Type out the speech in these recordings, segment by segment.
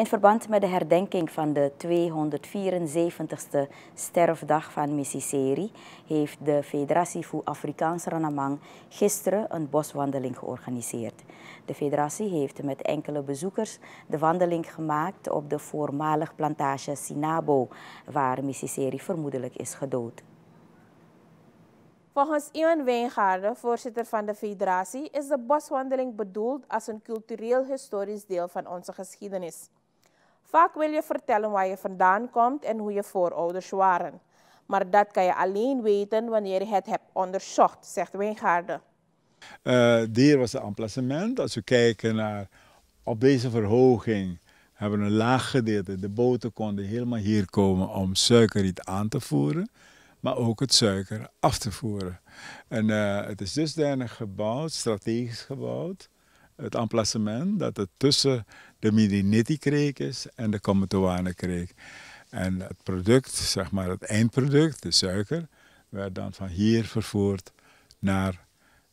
in verband met de herdenking van de 274ste sterfdag van Mississeri heeft de Federatie voor Afrikaans Renamang gisteren een boswandeling georganiseerd. De federatie heeft met enkele bezoekers de wandeling gemaakt op de voormalig plantage Sinabo, waar Mississeri vermoedelijk is gedood. Volgens Ian Wijngaarde, voorzitter van de federatie, is de boswandeling bedoeld als een cultureel-historisch deel van onze geschiedenis. Vaak wil je vertellen waar je vandaan komt en hoe je voorouders waren. Maar dat kan je alleen weten wanneer je het hebt onderzocht, zegt Wijngaarde. Eh, Dit was het emplacement. Als we kijken naar op deze verhoging hebben we een laag gedeelte. De boten konden helemaal hier komen om suikerriet aan te voeren, maar ook het suiker af te voeren. En uh, het is dusdanig gebouwd, strategisch gebouwd, het emplacement, dat het tussen de Midinitti-kreek en de Kamatoane-kreek. En het product, zeg maar het eindproduct, de suiker, werd dan van hier vervoerd naar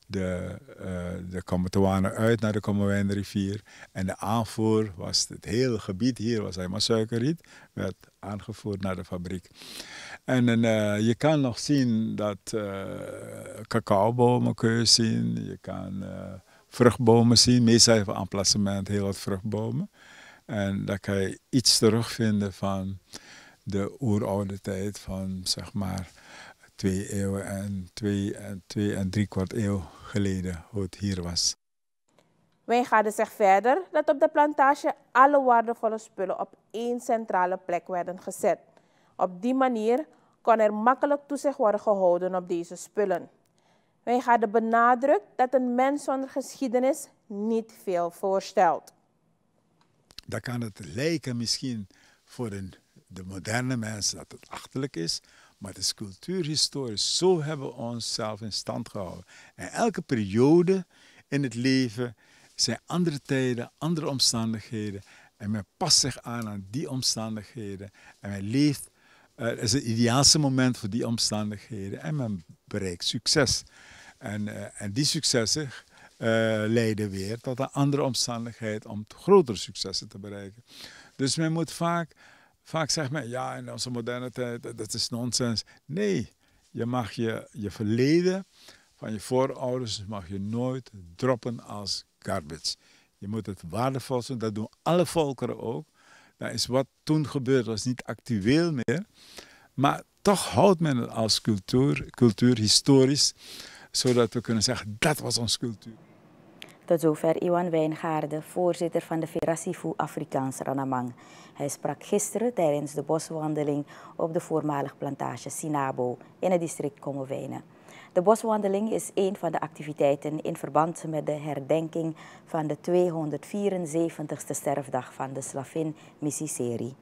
de, uh, de uit naar de Rivier En de aanvoer was het hele gebied hier, was helemaal suikerriet, werd aangevoerd naar de fabriek. En, eh, je kan nog zien dat uh, cacaobomen kun je zien, je kan vruchtbomen zien. Meestal aan een placement heel wat vruchtbomen. En dan kan je iets terugvinden van de oeroude tijd van zeg maar twee eeuwen en twee en, twee en drie kwart eeuw geleden hoe het hier was. Wij Wijngaarden zegt dus verder dat op de plantage alle waardevolle spullen op één centrale plek werden gezet. Op die manier kon er makkelijk toezicht worden gehouden op deze spullen. Wij hadden benadrukt dat een mens zonder geschiedenis niet veel voorstelt. Dan kan het lijken misschien voor een, de moderne mens dat het achterlijk is, maar het is cultuurhistorisch. Zo hebben we onszelf in stand gehouden. En elke periode in het leven zijn andere tijden, andere omstandigheden. En men past zich aan aan die omstandigheden. En men leeft, Er eh, is het ideaalste moment voor die omstandigheden. En men bereikt succes. En, eh, en die successen eh, leiden weer tot een andere omstandigheid om grotere successen te bereiken. Dus men moet vaak, vaak zegt men, ja in onze moderne tijd, dat is nonsens. Nee, je mag je, je verleden van je voorouders mag je nooit droppen als garbage. Je moet het waardevol zijn, dat doen alle volkeren ook. Dat is wat toen gebeurde, was niet actueel meer. Maar toch houdt men het als cultuur, cultuur historisch zodat we kunnen zeggen dat was onze cultuur. Tot zover Iwan Wijngaarde, voorzitter van de Federatie Afrikaans Ranamang. Hij sprak gisteren tijdens de boswandeling op de voormalig plantage Sinabo in het district Komowijnen. De boswandeling is een van de activiteiten in verband met de herdenking van de 274ste sterfdag van de slavin Mississeri.